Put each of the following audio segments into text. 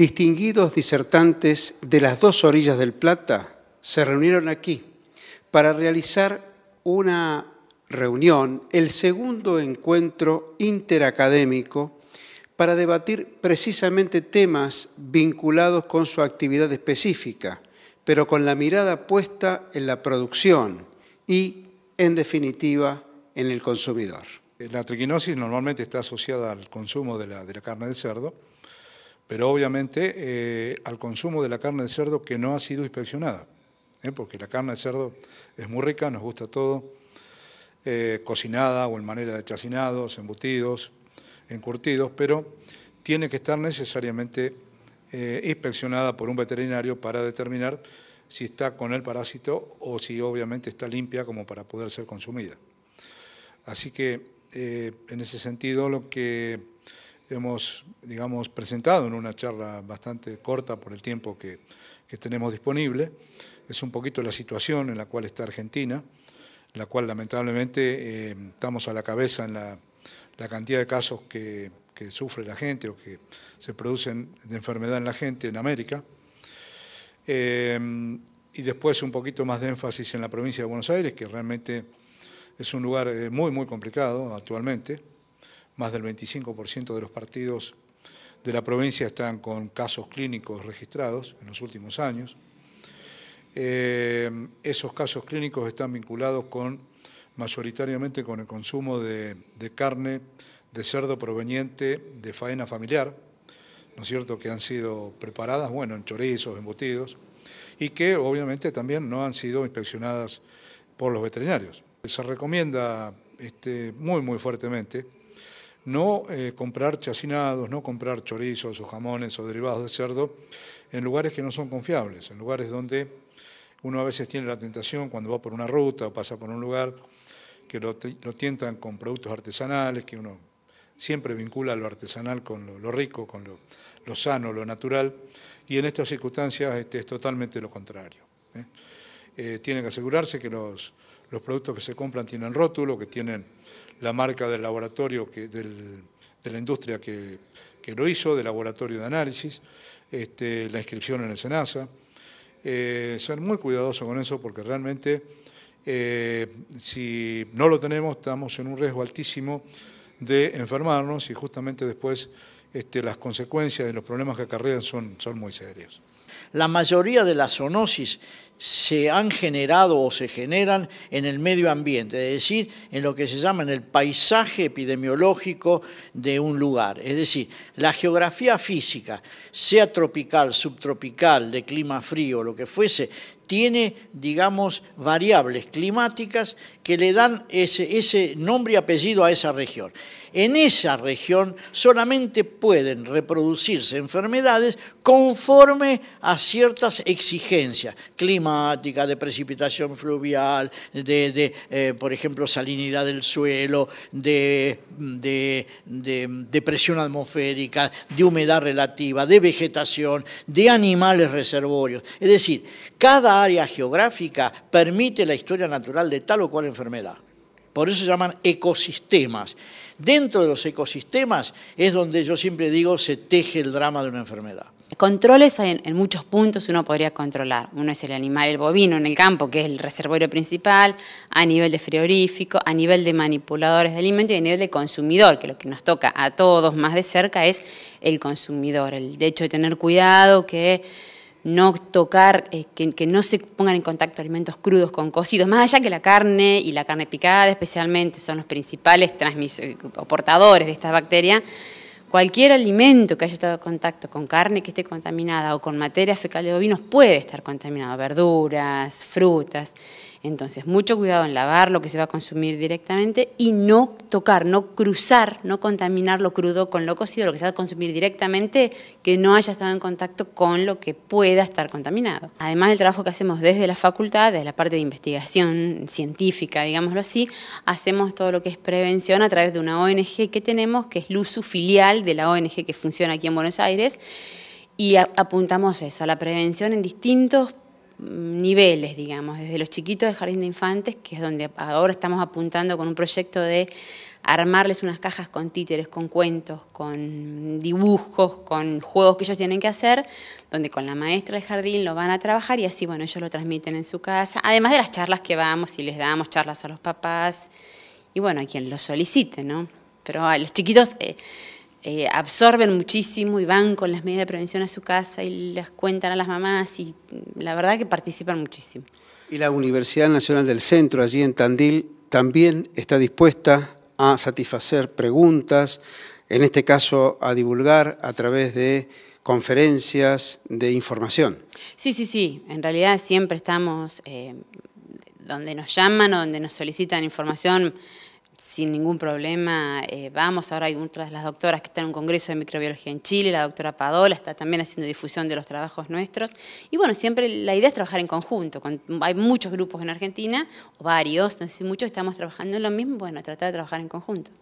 distinguidos disertantes de las dos orillas del Plata se reunieron aquí para realizar una reunión, el segundo encuentro interacadémico, para debatir precisamente temas vinculados con su actividad específica, pero con la mirada puesta en la producción y, en definitiva, en el consumidor. La triquinosis normalmente está asociada al consumo de la, de la carne de cerdo, pero obviamente eh, al consumo de la carne de cerdo que no ha sido inspeccionada, ¿eh? porque la carne de cerdo es muy rica, nos gusta todo, eh, cocinada o en manera de chacinados, embutidos, encurtidos, pero tiene que estar necesariamente inspeccionada por un veterinario para determinar si está con el parásito o si obviamente está limpia como para poder ser consumida. Así que en ese sentido lo que hemos, digamos, presentado en una charla bastante corta por el tiempo que, tenemos disponible. Es un poquito la situación en la cual está Argentina, la cual lamentablemente eh, estamos a la cabeza en la, cantidad de casos que, sufre la gente o que se producen de enfermedad en la gente en América. Eh, y después un poquito más de énfasis en la provincia de Buenos Aires, que realmente es un lugar eh, muy, muy complicado actualmente más del 25% de los partidos de la provincia están con casos clínicos registrados en los últimos años. Eh, esos casos clínicos están vinculados con, mayoritariamente con el consumo de, carne de cerdo proveniente de faena familiar, ¿no es cierto?, que han sido preparadas, bueno, en chorizos, embutidos, y que obviamente también no han sido inspeccionadas por los veterinarios. Se recomienda este, muy, muy fuertemente no eh, comprar chacinados, no comprar chorizos o jamones o derivados de cerdo en lugares que no son confiables, en lugares donde uno a veces tiene la tentación cuando va por una ruta o pasa por un lugar que lo, tientan con productos artesanales, que uno siempre vincula lo artesanal con lo, rico, con lo, sano, lo natural, y en estas circunstancias este, es totalmente lo contrario. ¿eh? Eh, tienen que asegurarse que los los productos que se compran tienen rótulo, que tienen la marca del laboratorio, de la industria que, lo hizo, del laboratorio de análisis, este, la inscripción en el SENASA. Eh, ser muy cuidadosos con eso porque realmente eh, si no lo tenemos estamos en un riesgo altísimo de enfermarnos y justamente después este, las consecuencias y los problemas que acarrean son, son muy serios. La mayoría de las zoonosis se han generado o se generan en el medio ambiente, es decir, en lo que se llama en el paisaje epidemiológico de un lugar. Es decir, la geografía física, sea tropical, subtropical, de clima frío, lo que fuese, tiene, digamos, variables climáticas que le dan ese, ese nombre y apellido a esa región. En esa región solamente pueden reproducirse enfermedades conforme a ciertas exigencias climáticas, de precipitación fluvial, de, eh, por ejemplo, salinidad del suelo, de, de, presión atmosférica, de humedad relativa, de vegetación, de animales reservorios. Es decir, cada área geográfica permite la historia natural de tal o cual enfermedad. Por eso se llaman ecosistemas. Dentro de los ecosistemas es donde yo siempre digo se teje el drama de una enfermedad. Controles en, muchos puntos uno podría controlar. Uno es el animal, el bovino en el campo, que es el reservorio principal, a nivel de frigorífico, a nivel de manipuladores de alimentos y a nivel de consumidor, que lo que nos toca a todos más de cerca es el consumidor. El de hecho de tener cuidado que no tocar, eh, que, no se pongan en contacto alimentos crudos con cocidos, más allá que la carne y la carne picada especialmente son los principales o eh, portadores de esta bacteria, cualquier alimento que haya estado en contacto con carne que esté contaminada o con materia fecal de bovinos puede estar contaminado, verduras, frutas. Entonces, mucho cuidado en lavar lo que se va a consumir directamente y no tocar, no cruzar, no contaminar lo crudo con lo cocido, lo que se va a consumir directamente, que no haya estado en contacto con lo que pueda estar contaminado. Además del trabajo que hacemos desde la facultad, desde la parte de investigación científica, digámoslo así, hacemos todo lo que es prevención a través de una ONG que tenemos, que es LUSU, filial de la ONG que funciona aquí en Buenos Aires, y apuntamos eso, a la prevención en distintos niveles, digamos, desde los chiquitos del jardín de infantes, que es donde ahora estamos apuntando con un proyecto de armarles unas cajas con títeres, con cuentos, con dibujos, con juegos que ellos tienen que hacer, donde con la maestra del jardín lo van a trabajar y así, bueno, ellos lo transmiten en su casa, además de las charlas que vamos y les damos charlas a los papás y bueno, a quien lo solicite, ¿no? Pero a los chiquitos... Eh, eh, absorben muchísimo y van con las medidas de prevención a su casa y las cuentan a las mamás y la verdad que participan muchísimo. Y la Universidad Nacional del Centro, allí en Tandil, también está dispuesta a satisfacer preguntas, en este caso a divulgar a través de conferencias de información. Sí, sí, sí, en realidad siempre estamos, eh, donde nos llaman o donde nos solicitan información, sin ningún problema eh, vamos. Ahora hay una de las doctoras que está en un congreso de microbiología en Chile, la doctora Padola está también haciendo difusión de los trabajos nuestros. Y bueno, siempre la idea es trabajar en conjunto. hay muchos grupos en Argentina, o varios, entonces muchos estamos trabajando en lo mismo, bueno, tratar de trabajar en conjunto.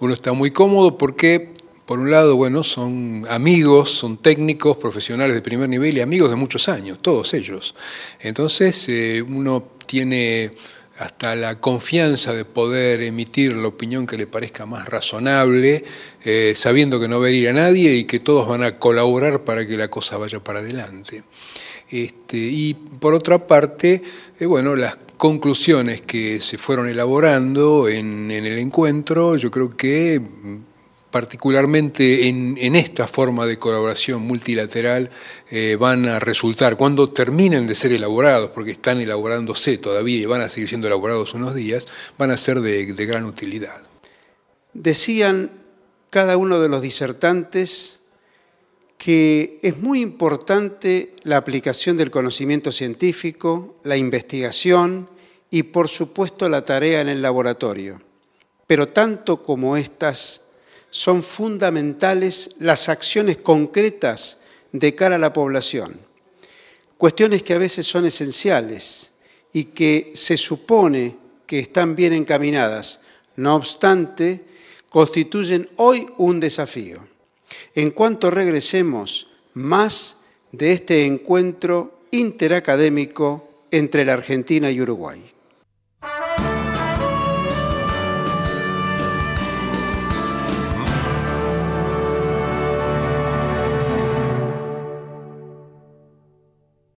Uno está muy cómodo porque por un lado, bueno, son amigos, son técnicos, profesionales de primer nivel y amigos de muchos años, todos ellos. Entonces, eh, uno tiene hasta la confianza de poder emitir la opinión que le parezca más razonable, eh, sabiendo que no va a ir a nadie y que todos van a colaborar para que la cosa vaya para adelante. Este, y por otra parte, eh, bueno, las conclusiones que se fueron elaborando en el encuentro, yo creo que mm, particularmente en, esta forma de colaboración multilateral eh, van a resultar cuando terminen de ser elaborados, porque están elaborándose todavía y van a seguir siendo elaborados unos días, van a ser de, de gran utilidad. Decían cada uno de los disertantes que es muy importante la aplicación del conocimiento científico, la investigación y por supuesto la tarea en el laboratorio. Pero tanto como estas son fundamentales las acciones concretas de cara a la población. Cuestiones que a veces son esenciales y que se supone que están bien encaminadas. No obstante, constituyen hoy un desafío. En cuanto regresemos más de este encuentro interacadémico entre la Argentina y Uruguay.